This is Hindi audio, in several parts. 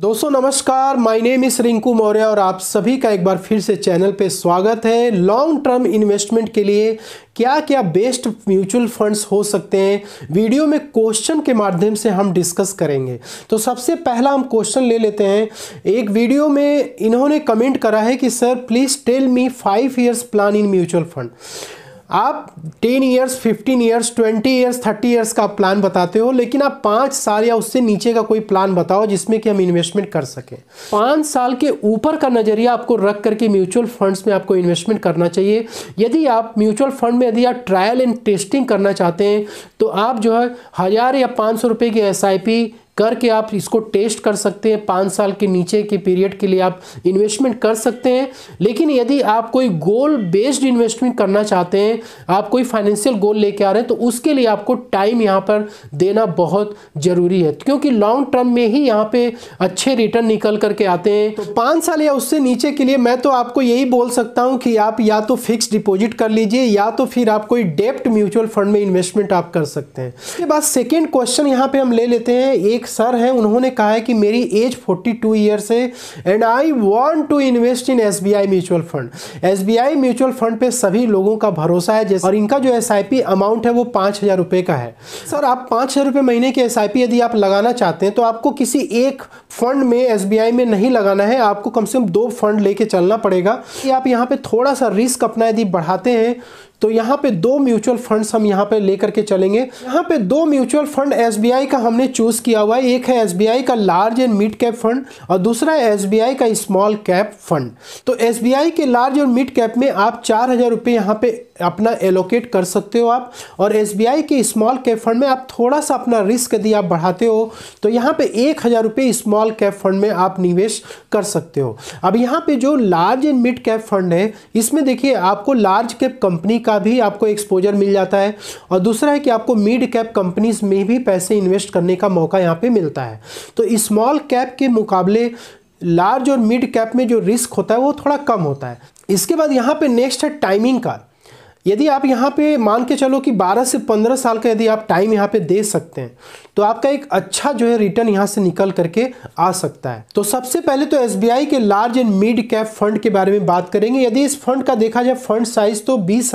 दोस्तों नमस्कार माय नेम इस रिंकू मौर्य और आप सभी का एक बार फिर से चैनल पे स्वागत है लॉन्ग टर्म इन्वेस्टमेंट के लिए क्या क्या बेस्ट म्यूचुअल फंड्स हो सकते हैं वीडियो में क्वेश्चन के माध्यम से हम डिस्कस करेंगे तो सबसे पहला हम क्वेश्चन ले लेते हैं एक वीडियो में इन्होंने कमेंट करा है कि sir please tell me five years plan in mutual fund आप ten years fifteen years twenty years thirty years का प्लान बताते हो लेकिन आप पाँच साल या उससे नीचे का कोई प्लान बताओ जिसमें कि हम इन्वेस्टमेंट कर सकें पाँच साल के ऊपर का नज़रिया आपको रख करके म्यूचुअल फंड्स में आपको इन्वेस्टमेंट करना चाहिए यदि आप म्यूचुअल फंड में यदि आप ट्रायल एंड टेस्टिंग करना चाहते हैं तो आप जो है हज़ार या पाँच सौ रुपये की एस आई पी करके आप इसको टेस्ट कर सकते हैं पाँच साल के नीचे के पीरियड के लिए आप इन्वेस्टमेंट कर सकते हैं लेकिन यदि आप कोई गोल बेस्ड इन्वेस्टमेंट करना चाहते हैं आप कोई फाइनेंशियल गोल लेके आ रहे हैं तो उसके लिए आपको टाइम यहाँ पर देना बहुत ज़रूरी है क्योंकि लॉन्ग टर्म में ही यहाँ पे अच्छे रिटर्न निकल करके आते हैं तो पाँच साल या उससे नीचे के लिए मैं तो आपको यही बोल सकता हूँ कि आप या तो फिक्स डिपोजिट कर लीजिए या तो फिर आप कोई डेप्ट म्यूचुअल फंड में इन्वेस्टमेंट आप कर सकते हैं उसके बाद सेकेंड क्वेश्चन यहाँ पर हम ले लेते हैं एक एक सर हैं उन्होंने कहा है कि मेरी एज 42 टू ईयर्स है and I want to invest in SBI mutual fund SBI mutual fund पे सभी लोगों का भरोसा है जैसे और इनका जो एस अमाउंट है वो पाँच हज़ार का है सर आप पाँच हज़ार महीने की एस यदि आप लगाना चाहते हैं तो आपको किसी एक फंड में एस में नहीं लगाना है आपको कम से कम दो फंड लेके चलना पड़ेगा कि आप यहाँ पे थोड़ा सा रिस्क अपना यदि बढ़ाते हैं तो यहाँ पे दो म्यूचुअल फंड्स हम यहाँ पे लेकर के चलेंगे यहाँ पे दो म्यूचुअल फंड एस का हमने चूज़ किया हुआ है एक है एस का large and mid cap fund और दूसरा है एस का स्मॉल कैप फंड तो एस के लार्ज और मिड कैप में आप चार हज़ार रुपये यहाँ पे अपना एलोकेट कर सकते हो आप और एस के स्मॉल कैप फंड में आप थोड़ा सा अपना रिस्क यदि आप बढ़ाते हो तो यहाँ पे एक हज़ार रुपये स्मॉल कैप फंड में आप निवेश कर सकते हो अब यहाँ पे जो large and mid cap fund है इसमें देखिए आपको लार्ज कैप कंपनी का भी आपको एक्सपोजर मिल जाता है और दूसरा है कि आपको मिड कैप कंपनीज में भी पैसे इन्वेस्ट करने का मौका यहाँ पर मिलता है तो स्मॉल कैप के मुकाबले लार्ज और मिड कैप में जो रिस्क होता है वो थोड़ा कम होता है इसके बाद यहाँ पे नेक्स्ट है टाइमिंग का यदि आप यहाँ पे मान के चलो कि 12 से 15 साल का यदि आप टाइम यहाँ पे दे सकते हैं तो आपका एक अच्छा जो है रिटर्न यहाँ से निकल करके आ सकता है तो सबसे पहले तो एस के large and mid cap fund के बारे में बात करेंगे यदि इस फंड का देखा जाए फंड साइज तो बीस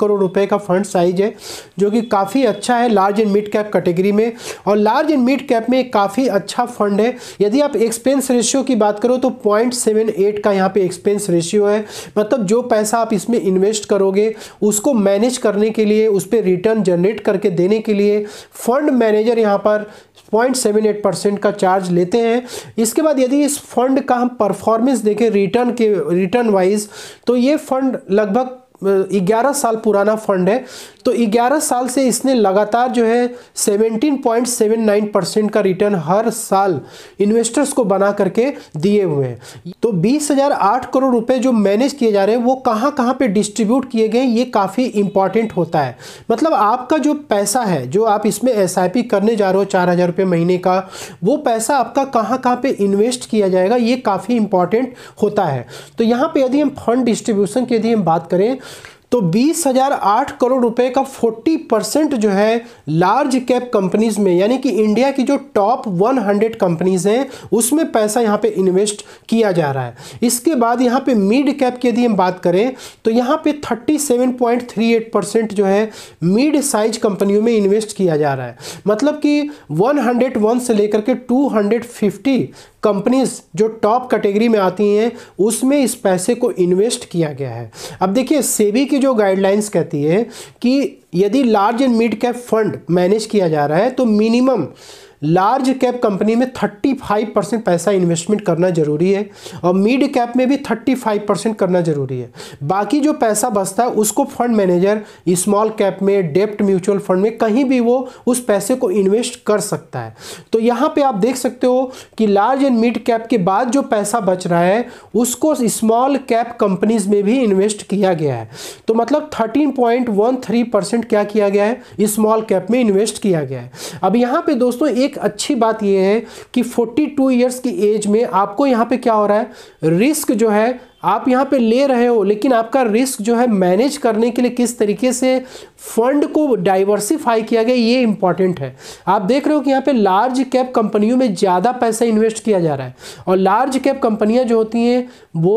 करोड़ रुपए का फंड साइज है जो कि काफ़ी अच्छा है large and mid cap category में और लार्ज एंड मिड कैप में काफ़ी अच्छा फंड है यदि आप एक्सपेंस रेशियो की बात करो तो पॉइंट का यहाँ पे एक्सपेंस रेशियो है मतलब जो पैसा आप इसमें इन्वेस्ट करोगे उसको मैनेज करने के लिए उस पर रिटर्न जनरेट करके देने के लिए फंड मैनेजर यहाँ पर पॉइंट सेवन एट परसेंट का चार्ज लेते हैं इसके बाद यदि इस फंड का हम परफॉर्मेंस देखें रिटर्न के रिटर्न वाइज तो ये फंड लगभग ग्यारह साल पुराना फंड है तो ग्यारह साल से इसने लगातार जो है seventeen point seven nine percent का रिटर्न हर साल इन्वेस्टर्स को बना करके दिए हुए हैं तो बीस हज़ार आठ करोड़ रुपए जो मैनेज किए जा रहे हैं वो कहाँ कहाँ पे डिस्ट्रीब्यूट किए गए ये काफ़ी इंपॉर्टेंट होता है मतलब आपका जो पैसा है जो आप इसमें एस करने जा रहे हो चार हज़ार रुपये महीने का वो पैसा आपका कहाँ कहाँ पे इन्वेस्ट किया जाएगा ये काफ़ी इंपॉर्टेंट होता है तो यहाँ पे यदि हम फंड डिस्ट्रीब्यूशन की यदि हम बात करें तो बीस हज़ार आठ करोड़ रुपए का फोर्टी परसेंट जो है लार्ज कैप कंपनीज में यानी कि इंडिया की जो टॉप वन हंड्रेड कंपनीज हैं उसमें पैसा यहाँ पे इन्वेस्ट किया जा रहा है इसके बाद यहाँ पे मिड कैप की यदि हम बात करें तो यहाँ पे thirty seven point three eight percent जो है मिड साइज कंपनियों में इन्वेस्ट किया जा रहा है मतलब कि वन हंड्रेड वन से लेकर के टू हंड्रेड फिफ्टी कंपनीज़ जो टॉप कैटेगरी में आती हैं उसमें इस पैसे को इन्वेस्ट किया गया है अब देखिए सेबी की जो गाइडलाइंस कहती है कि यदि large and mid cap fund manage किया जा रहा है तो मिनिमम लार्ज कैप कंपनी में 35 परसेंट पैसा इन्वेस्टमेंट करना ज़रूरी है और मिड कैप में भी 35 परसेंट करना ज़रूरी है बाकी जो पैसा बचता है उसको फंड मैनेजर स्मॉल कैप में डेप्ट म्यूचुअल फंड में कहीं भी वो उस पैसे को इन्वेस्ट कर सकता है तो यहाँ पर आप देख सकते हो कि लार्ज एंड मिड कैप के बाद जो पैसा बच रहा है उसको स्मॉल कैप कंपनीज में भी इन्वेस्ट किया गया है तो मतलब थर्टीन परसेंट क्या किया गया है स्मॉल कैप में इन्वेस्ट किया गया है अब यहाँ पर दोस्तों एक एक अच्छी बात यह है कि 42 इयर्स की एज में आपको यहाँ पे क्या हो रहा है रिस्क जो है आप यहाँ पे ले रहे हो लेकिन आपका रिस्क जो है मैनेज करने के लिए किस तरीके से फंड को डाइवर्सिफाई किया गया ये इंपॉर्टेंट है आप देख रहे हो कि यहाँ पे लार्ज कैप कंपनियों में ज़्यादा पैसा इन्वेस्ट किया जा रहा है और लार्ज कैप कंपनियाँ जो होती हैं वो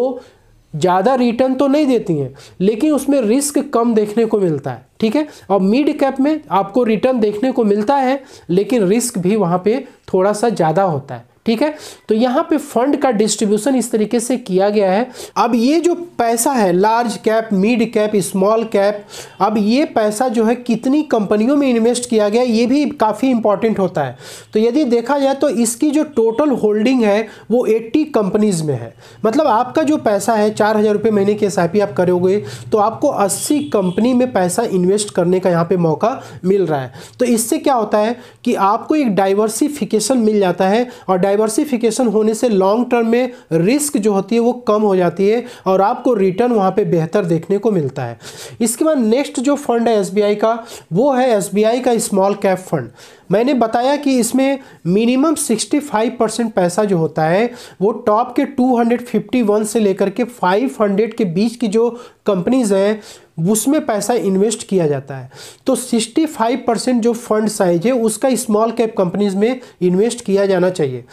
ज़्यादा रिटर्न तो नहीं देती हैं लेकिन उसमें रिस्क कम देखने को मिलता है ठीक है और मिड कैप में आपको रिटर्न देखने को मिलता है लेकिन रिस्क भी वहाँ पे थोड़ा सा ज़्यादा होता है ठीक है तो यहां पे फंड का डिस्ट्रीब्यूशन इस तरीके से किया गया है अब ये जो पैसा है large cap mid cap small cap अब ये पैसा जो है कितनी कंपनियों में इन्वेस्ट किया गया ये भी काफ़ी इंपॉर्टेंट होता है तो यदि देखा जाए तो इसकी जो टोटल होल्डिंग है वो एट्टी कंपनीज़ में है मतलब आपका जो पैसा है चार हज़ार रुपये महीने की एस आप करोगे तो आपको अस्सी कंपनी में पैसा इन्वेस्ट करने का यहाँ पे मौका मिल रहा है तो इससे क्या होता है कि आपको एक डाइवर्सिफिकेशन मिल जाता है और डाइवर्सिफिकेशन होने से लॉन्ग टर्म में रिस्क जो होती है वो कम हो जाती है और आपको रिटर्न वहाँ पे बेहतर देखने को मिलता है इसके बाद नेक्स्ट जो फंड है एस का वो है एस का स्मॉल कैप फंड मैंने बताया कि इसमें मिनिमम 65 परसेंट पैसा जो होता है वो टॉप के 251 से लेकर के 500 के बीच की जो कंपनीज हैं उसमें पैसा इन्वेस्ट किया जाता है तो 65 परसेंट जो फंड साइज है उसका स्मॉल कैप कंपनीज में इन्वेस्ट किया जाना चाहिए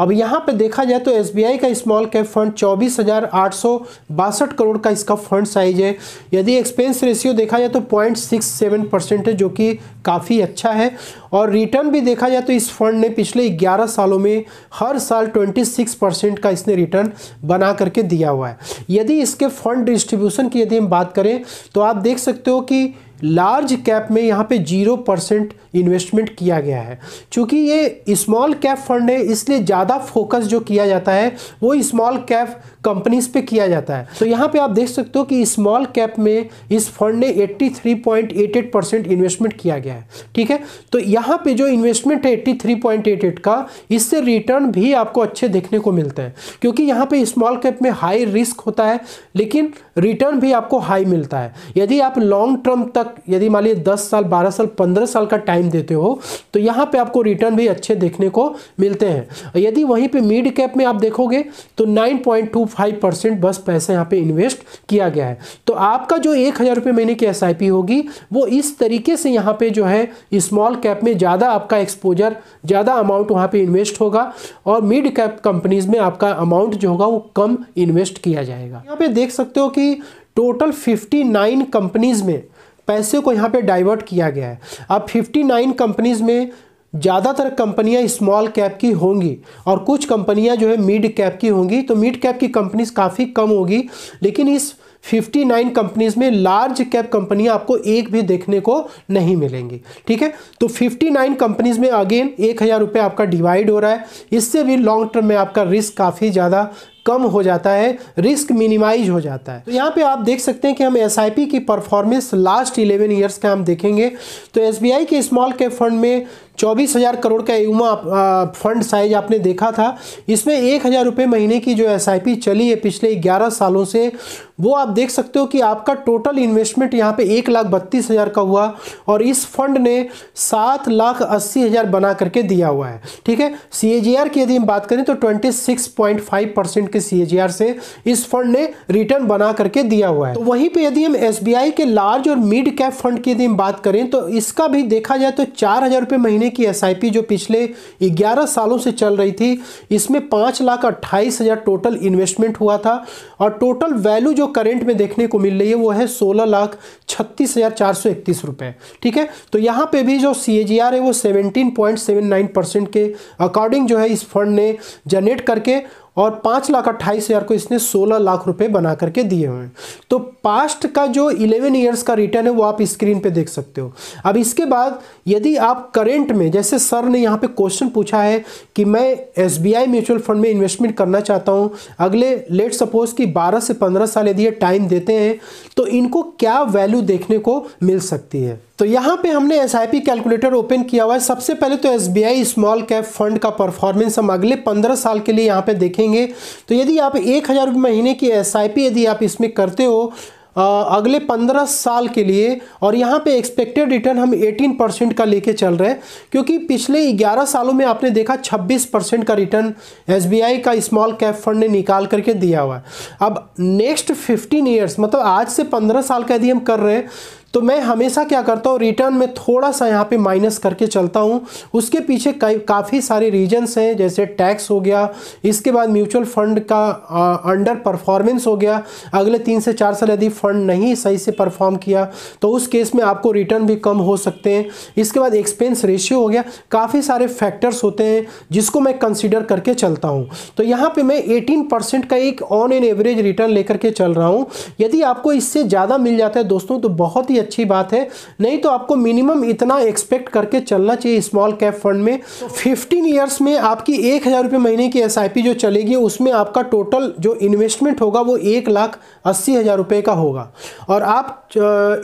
अब यहाँ पे देखा जाए तो एस का स्मॉल कैप फंड चौबीस हज़ार आठ सौ बासठ करोड़ का इसका फंड साइज है यदि एक्सपेंस रेशियो देखा जाए तो पॉइंट सिक्स सेवन परसेंट है जो कि काफ़ी अच्छा है और रिटर्न भी देखा जाए तो इस फंड ने पिछले ग्यारह सालों में हर साल ट्वेंटी सिक्स परसेंट का इसने रिटर्न बना करके दिया हुआ है यदि इसके फंड डिस्ट्रीब्यूशन की यदि हम बात करें तो आप देख सकते हो कि लार्ज कैप में यहाँ पे जीरो परसेंट इन्वेस्टमेंट किया गया है क्योंकि ये स्मॉल कैप फंड है इसलिए ज़्यादा फोकस जो किया जाता है वो स्मॉल कैप कंपनीज पे किया जाता है तो यहाँ पे आप देख सकते हो कि स्मॉल कैप में इस फंड ने 83.88 परसेंट इन्वेस्टमेंट किया गया है ठीक है तो यहाँ पे जो इन्वेस्टमेंट है एट्टी का इससे रिटर्न भी आपको अच्छे देखने को मिलता है क्योंकि यहाँ पर स्मॉल कैप में हाई रिस्क होता है लेकिन रिटर्न भी आपको हाई मिलता है यदि आप लॉन्ग टर्म तक तक यदि मान लीजिए दस साल बारह साल पंद्रह साल का टाइम देते हो तो यहाँ पे आपको रिटर्न भी अच्छे देखने को मिलते हैं यदि वहीं पे मिड कैप में आप देखोगे तो 9.25 परसेंट बस पैसे यहाँ पे इन्वेस्ट किया गया है तो आपका जो एक हज़ार रुपये महीने की एस होगी वो इस तरीके से यहाँ पर जो है स्मॉल कैप में ज़्यादा आपका एक्सपोजर ज़्यादा अमाउंट वहाँ पर इन्वेस्ट होगा और मिड कैप कंपनीज़ में आपका अमाउंट जो होगा वो कम इन्वेस्ट किया जाएगा यहाँ पर देख सकते हो कि टोटल 59 कंपनीज़ में पैसे को यहाँ पे डाइवर्ट किया गया है अब 59 कंपनीज़ में ज़्यादातर कंपनियाँ स्मॉल कैप की होंगी और कुछ कंपनियाँ जो है मिड कैप की होंगी तो मिड कैप की कंपनीज काफ़ी कम होगी लेकिन इस 59 कंपनीज में लार्ज कैप कंपनियां आपको एक भी देखने को नहीं मिलेंगी ठीक है तो 59 कंपनीज में अगेन एक हज़ार रुपये आपका डिवाइड हो रहा है इससे भी लॉन्ग टर्म में आपका रिस्क काफ़ी ज़्यादा कम हो जाता है रिस्क मिनिमाइज हो जाता है तो यहाँ पे आप देख सकते हैं कि हम एस की परफॉर्मेंस लास्ट इलेवन ईयर्स का हम देखेंगे तो एस के स्मॉल कैप फंड में चौबीस हज़ार करोड़ का युमा फंड साइज आपने देखा था इसमें एक हज़ार रुपये महीने की जो एस चली है पिछले ग्यारह सालों से वो आप देख सकते हो कि आपका टोटल इन्वेस्टमेंट यहाँ पे एक लाख बत्तीस हज़ार का हुआ और इस फंड ने सात लाख अस्सी हज़ार बना करके दिया हुआ है ठीक है सी की यदि हम बात करें तो twenty six point five percent के के सीएजीआर से इस फंड ने रिटर्न बना करके दिया हुआ है तो वहीं पे यदि हम एसबीआई के लार्ज और मिड कैप फंड की यदि हम बात करें तो इसका भी देखा जाए तो चार हजार रुपये महीने की एसआईपी जो पिछले ग्यारह सालों से चल रही थी इसमें पाँच लाख अट्ठाईस हज़ार टोटल इन्वेस्टमेंट हुआ था और टोटल वैल्यू जो करेंट में देखने को मिल रही है वो है सोलह लाख छत्तीस हज़ार चार सौ इकतीस रुपये ठीक है तो यहाँ पे भी जो सी है वो seventeen point seven nine percent के अकॉर्डिंग जो है इस फंड ने जनरेट करके और पाँच लाख अट्ठाईस हज़ार को इसने सोलह लाख रुपए बना करके दिए हुए हैं तो पास्ट का जो इलेवन ईयर्स का रिटर्न है वो आप स्क्रीन पे देख सकते हो अब इसके बाद यदि आप करेंट में जैसे सर ने यहाँ पे क्वेश्चन पूछा है कि मैं एस म्यूचुअल फंड में इन्वेस्टमेंट करना चाहता हूँ अगले लेट सपोज कि बारह से पंद्रह साल यदि ये टाइम देते हैं तो इनको क्या वैल्यू देखने को मिल सकती है तो यहाँ पे हमने एस कैलकुलेटर ओपन किया हुआ है सबसे पहले तो एस स्मॉल कैप फंड का परफॉर्मेंस हम अगले पंद्रह साल के लिए यहाँ पे देखेंगे तो यदि आप एक हज़ार महीने की एस यदि आप इसमें करते हो अगले पंद्रह साल के लिए और यहाँ पे एक्सपेक्टेड रिटर्न हम 18 परसेंट का लेके चल रहे हैं क्योंकि पिछले 11 सालों में आपने देखा 26 परसेंट का रिटर्न आई का स्मॉल कैप फंड ने निकाल करके दिया हुआ है अब नेक्स्ट 15 ईयर्स मतलब आज से 15 साल का यदि हम कर रहे हैं तो मैं हमेशा क्या करता हूँ रिटर्न में थोड़ा सा यहाँ पे माइनस करके चलता हूँ उसके पीछे काफ़ी सारे रीजन्स हैं जैसे टैक्स हो गया इसके बाद म्यूचुअल फंड का आ, अंडर परफॉर्मेंस हो गया अगले तीन से चार साल यदि फंड नहीं सही से परफॉर्म किया तो उस केस में आपको रिटर्न भी कम हो सकते हैं इसके बाद एक्सपेंस रेशियो हो गया काफ़ी सारे फैक्टर्स होते हैं जिसको मैं कंसिडर करके चलता हूँ तो यहाँ पर मैं एटीन का एक ऑन एन एवरेज रिटर्न लेकर के चल रहा हूँ यदि आपको इससे ज़्यादा मिल जाता है दोस्तों तो बहुत ही भी अच्छी बात है नहीं तो आपको मिनिमम इतना एक्सपेक्ट करके चलना चाहिए स्मॉल कैप फंड में फिफ्टीन ईयर्स में आपकी एक हज़ार रुपये महीने की एस जो चलेगी उसमें आपका टोटल जो इन्वेस्टमेंट होगा वो एक लाख अस्सी हज़ार रुपये का होगा और आप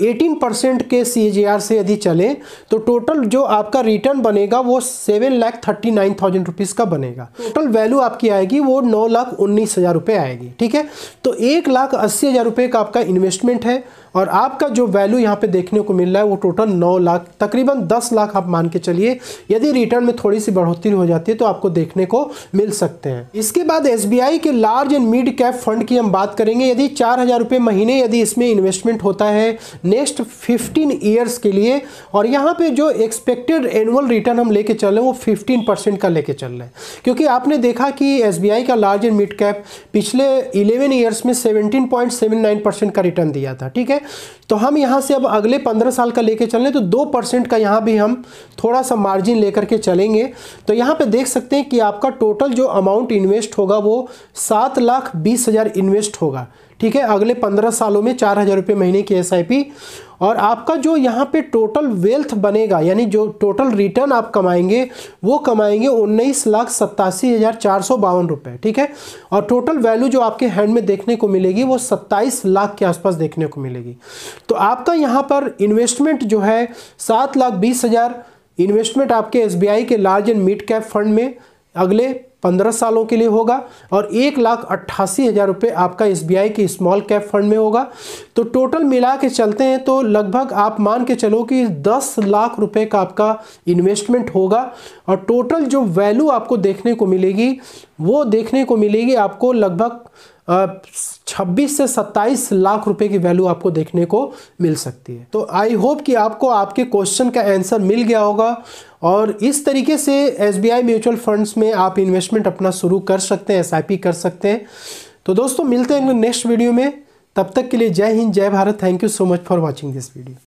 एटीन परसेंट के सी से यदि चलें तो टोटल जो आपका रिटर्न बनेगा वो seven lakh thirty nine thousand rupees का बनेगा टोटल वैल्यू आपकी आएगी वो नौ लाख उन्नीस हज़ार रुपये आएगी ठीक है तो एक लाख अस्सी हज़ार रुपये का आपका इन्वेस्टमेंट है और आपका जो वैल्यू यहाँ पे देखने को मिल रहा है वो टोटल नौ लाख तकरीबन दस लाख आप मान के चलिए यदि रिटर्न में थोड़ी सी बढ़ोतरी हो जाती है तो आपको देखने को मिल सकते हैं इसके बाद एस के large and mid cap fund की हम बात करेंगे यदि चार हज़ार रुपये महीने यदि इसमें इन्वेस्टमेंट होता है नेक्स्ट फिफ्टीन ईयर्स के लिए और यहाँ पर जो एक्सपेक्टेड एनुअल रिटर्न हम लेके चल रहे हैं वो फिफ्टीन परसेंट का लेके चल रहे हैं क्योंकि आपने देखा कि एस का लार्ज एंड मिड कैप पिछले इलेवन ईयर्स में 17.79 पॉइंट सेवन नाइन परसेंट का रिटर्न दिया था ठीक है तो हम यहाँ से अब अगले पंद्रह साल का लेके चलें तो दो परसेंट का यहाँ भी हम थोड़ा सा मार्जिन लेकर के चलेंगे तो यहाँ पे देख सकते हैं कि आपका टोटल जो अमाउंट इन्वेस्ट होगा वो सात लाख बीस हज़ार इन्वेस्ट होगा ठीक है अगले पंद्रह सालों में चार हज़ार रुपये महीने की एस और आपका जो यहाँ पे टोटल वेल्थ बनेगा यानी जो टोटल रिटर्न आप कमाएंगे वो कमाएंगे उन्नीस लाख सत्तासी हज़ार चार सौ बावन रुपये ठीक है और टोटल वैल्यू जो आपके हैंड में देखने को मिलेगी वो सत्ताईस लाख के आसपास देखने को मिलेगी तो आपका यहाँ पर इन्वेस्टमेंट जो है सात लाख बीस हज़ार इन्वेस्टमेंट आपके एस के large and mid cap fund में अगले पंद्रह सालों के लिए होगा और एक लाख अट्ठासी हज़ार रुपये आपका एस बी आई के स्मॉल कैप फंड में होगा तो टोटल मिला के चलते हैं तो लगभग आप मान के चलो कि दस लाख रुपये का आपका इन्वेस्टमेंट होगा और टोटल जो वैल्यू आपको देखने को मिलेगी वो देखने को मिलेगी आपको लगभग 26 से 27 लाख रुपए की वैल्यू आपको देखने को मिल सकती है तो आई होप कि आपको आपके क्वेश्चन का आंसर मिल गया होगा और इस तरीके से एस म्यूचुअल फंड्स में आप इन्वेस्टमेंट अपना शुरू कर सकते हैं एस कर सकते हैं तो दोस्तों मिलते हैं नेक्स्ट वीडियो में तब तक के लिए जय हिंद जय Bharat thank you so much for watching this video